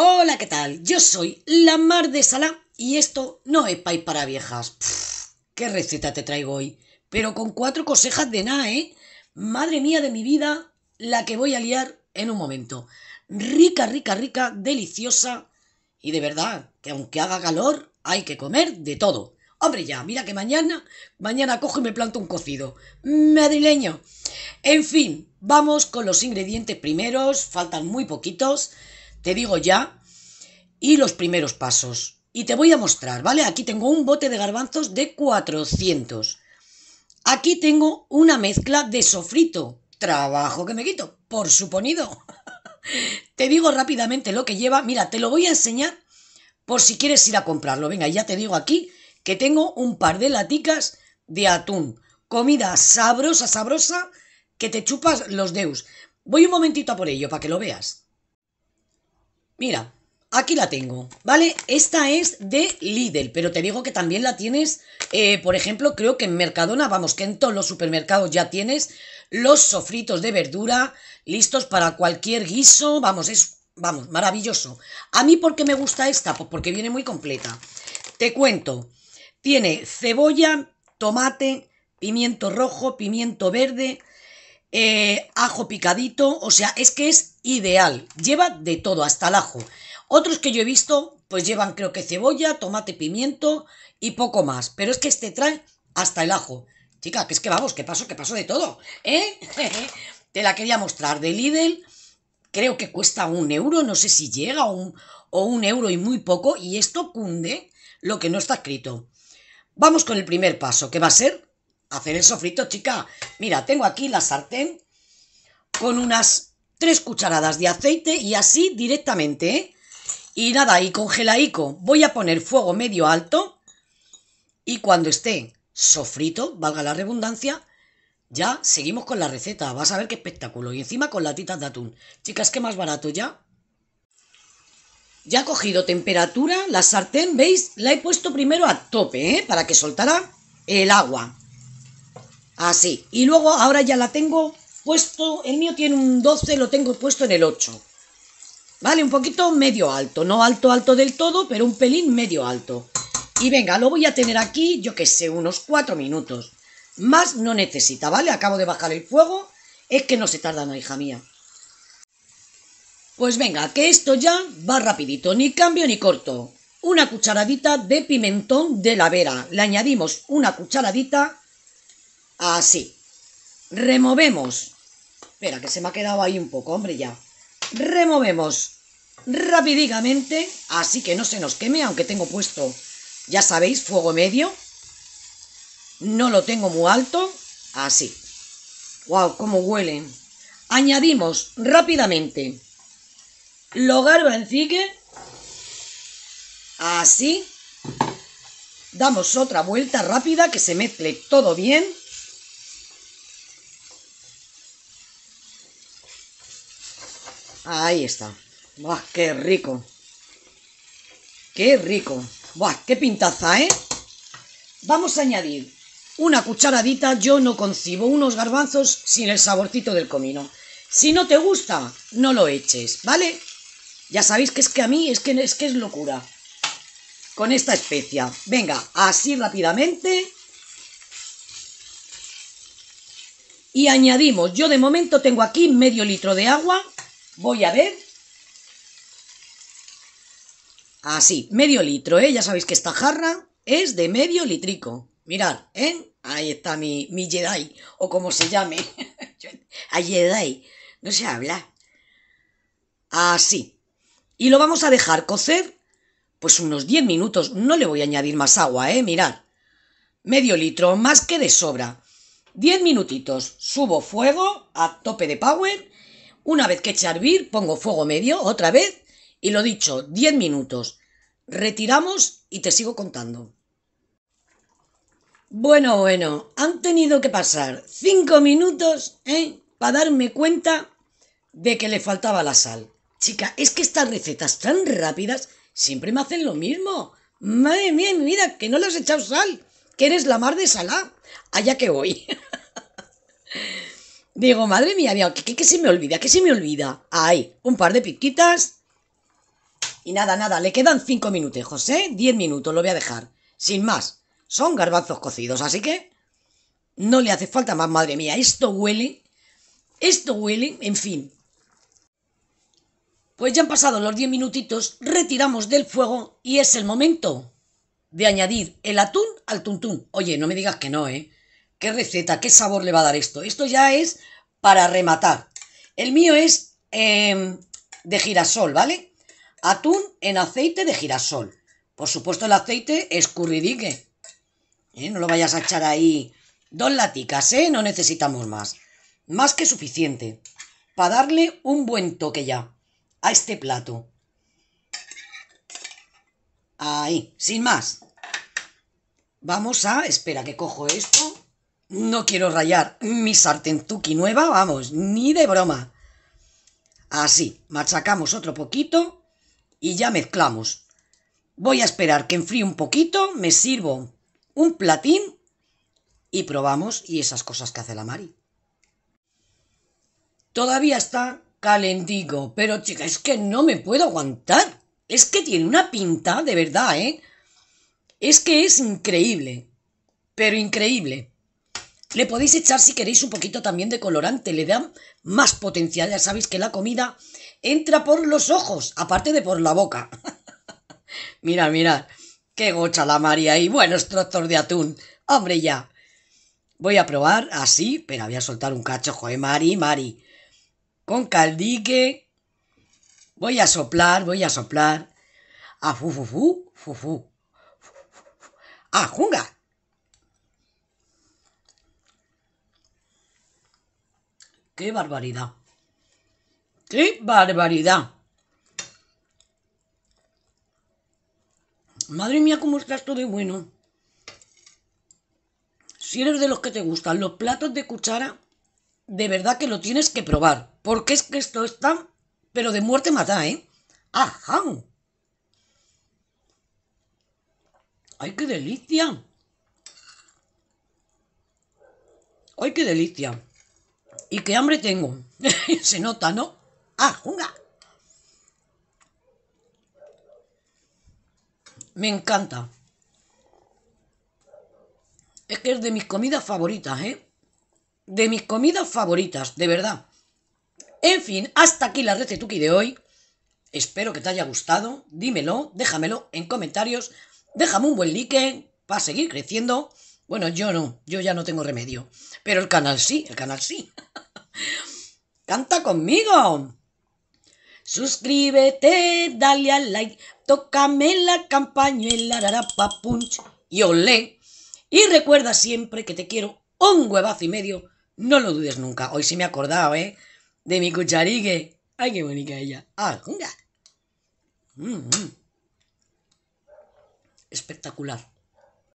Hola, ¿qué tal? Yo soy la Mar de Salá y esto no es país para viejas. ¿Qué receta te traigo hoy? Pero con cuatro cosejas de nada, ¿eh? Madre mía de mi vida, la que voy a liar en un momento. Rica, rica, rica, deliciosa y de verdad, que aunque haga calor, hay que comer de todo. Hombre, ya, mira que mañana, mañana cojo y me planto un cocido. Madrileño. En fin, vamos con los ingredientes primeros, faltan muy poquitos te digo ya, y los primeros pasos. Y te voy a mostrar, ¿vale? Aquí tengo un bote de garbanzos de 400. Aquí tengo una mezcla de sofrito. Trabajo que me quito, por suponido. te digo rápidamente lo que lleva. Mira, te lo voy a enseñar por si quieres ir a comprarlo. Venga, ya te digo aquí que tengo un par de laticas de atún. Comida sabrosa, sabrosa, que te chupas los deus. Voy un momentito a por ello para que lo veas. Mira, aquí la tengo, ¿vale? Esta es de Lidl, pero te digo que también la tienes, eh, por ejemplo, creo que en Mercadona, vamos, que en todos los supermercados ya tienes los sofritos de verdura listos para cualquier guiso, vamos, es, vamos, maravilloso. A mí, ¿por qué me gusta esta? Pues porque viene muy completa. Te cuento, tiene cebolla, tomate, pimiento rojo, pimiento verde, eh, ajo picadito, o sea, es que es ideal, lleva de todo, hasta el ajo. Otros que yo he visto, pues llevan creo que cebolla, tomate, pimiento y poco más, pero es que este trae hasta el ajo. Chica, que es que vamos, que paso, que paso de todo, ¿eh? Te la quería mostrar de Lidl, creo que cuesta un euro, no sé si llega o un euro y muy poco, y esto cunde lo que no está escrito. Vamos con el primer paso, que va a ser hacer el sofrito, chica. Mira, tengo aquí la sartén con unas tres cucharadas de aceite y así directamente, ¿eh? Y nada, y congelaico. Voy a poner fuego medio alto y cuando esté sofrito, valga la redundancia, ya seguimos con la receta. Vas a ver qué espectáculo. Y encima con latitas de atún. Chicas, qué más barato ya. Ya ha cogido temperatura la sartén, ¿veis? La he puesto primero a tope, ¿eh? Para que soltara el agua. Así. Ah, y luego ahora ya la tengo puesto, el mío tiene un 12, lo tengo puesto en el 8. ¿Vale? Un poquito medio alto, no alto alto del todo, pero un pelín medio alto. Y venga, lo voy a tener aquí, yo que sé, unos 4 minutos. Más no necesita, ¿vale? Acabo de bajar el fuego, es que no se tarda no hija mía. Pues venga, que esto ya va rapidito, ni cambio ni corto. Una cucharadita de pimentón de la vera. Le añadimos una cucharadita Así. Removemos. Espera, que se me ha quedado ahí un poco, hombre, ya. Removemos rápidamente, así que no se nos queme, aunque tengo puesto, ya sabéis, fuego medio. No lo tengo muy alto, así. ¡Wow! ¡Cómo huele! Añadimos rápidamente lo garbancique, así. Damos otra vuelta rápida que se mezcle todo bien. Ahí está. Buah, qué rico. Qué rico. Buah, qué pintaza, ¿eh? Vamos a añadir una cucharadita. Yo no concibo unos garbanzos sin el saborcito del comino. Si no te gusta, no lo eches, ¿vale? Ya sabéis que es que a mí es que es, que es locura. Con esta especia. Venga, así rápidamente. Y añadimos, yo de momento tengo aquí medio litro de agua Voy a ver. Así, medio litro, ¿eh? Ya sabéis que esta jarra es de medio litrico. Mirad, ¿eh? Ahí está mi, mi Jedi, o como se llame. a Jedi, no se habla. Así. Y lo vamos a dejar cocer, pues unos 10 minutos. No le voy a añadir más agua, ¿eh? Mirad. Medio litro, más que de sobra. 10 minutitos. Subo fuego a tope de power una vez que eche a hervir, pongo fuego medio otra vez y lo dicho, 10 minutos. Retiramos y te sigo contando. Bueno, bueno, han tenido que pasar 5 minutos ¿eh? para darme cuenta de que le faltaba la sal. Chica, es que estas recetas tan rápidas siempre me hacen lo mismo. Madre mía, mi vida, que no le has echado sal, que eres la mar de salá. Allá que voy. Digo, madre mía, ¿qué, se me olvida? ¿Qué se me olvida? Ahí, un par de piquitas Y nada, nada, le quedan cinco minutos, José. Diez minutos, lo voy a dejar. Sin más, son garbanzos cocidos, así que no le hace falta más, madre mía. Esto huele, esto huele, en fin. Pues ya han pasado los diez minutitos, retiramos del fuego y es el momento de añadir el atún al tuntún. Oye, no me digas que no, ¿eh? ¿Qué receta? ¿Qué sabor le va a dar esto? Esto ya es para rematar. El mío es em, de girasol, ¿vale? Atún en aceite de girasol. Por supuesto el aceite escurridique. ¿Eh? No lo vayas a echar ahí dos laticas, ¿eh? No necesitamos más. Más que suficiente. Para darle un buen toque ya a este plato. Ahí, sin más. Vamos a... Espera que cojo esto. No quiero rayar mi sartentuki nueva, vamos, ni de broma. Así, machacamos otro poquito y ya mezclamos. Voy a esperar que enfríe un poquito, me sirvo un platín y probamos y esas cosas que hace la Mari. Todavía está calendigo, pero chica, es que no me puedo aguantar. Es que tiene una pinta, de verdad, ¿eh? Es que es increíble, pero increíble. Le podéis echar si queréis un poquito también de colorante, le dan más potencial, ya sabéis que la comida entra por los ojos, aparte de por la boca. Mira, mira, qué gocha la María y buenos trozos de atún. Hombre ya. Voy a probar así, pero voy a soltar un cacho, joder, Mari, Mari. Con caldique. Voy a soplar, voy a soplar. A ah, fu, Fufu. fu, ah, junga. ¡Qué barbaridad! ¡Qué barbaridad! Madre mía, cómo estás todo de bueno. Si eres de los que te gustan los platos de cuchara, de verdad que lo tienes que probar. Porque es que esto está, pero de muerte mata, ¿eh? ¡Ajá! ¡Ay, qué delicia! ¡Ay, qué delicia! ¿Y qué hambre tengo? Se nota, ¿no? ¡Ah, junga! Me encanta. Es que es de mis comidas favoritas, ¿eh? De mis comidas favoritas, de verdad. En fin, hasta aquí la recetuki de hoy. Espero que te haya gustado. Dímelo, déjamelo en comentarios. Déjame un buen like para seguir creciendo. Bueno, yo no, yo ya no tengo remedio. Pero el canal sí, el canal sí. ¡Canta conmigo! Suscríbete, dale al like, tócame la campañuela, rarapa punch y olé. Y recuerda siempre que te quiero un huevazo y medio, no lo dudes nunca. Hoy sí me he acordado, ¿eh? De mi cucharigue. ¡Ay, qué bonita ella! ¡Ah, junga! Mm, mm. Espectacular.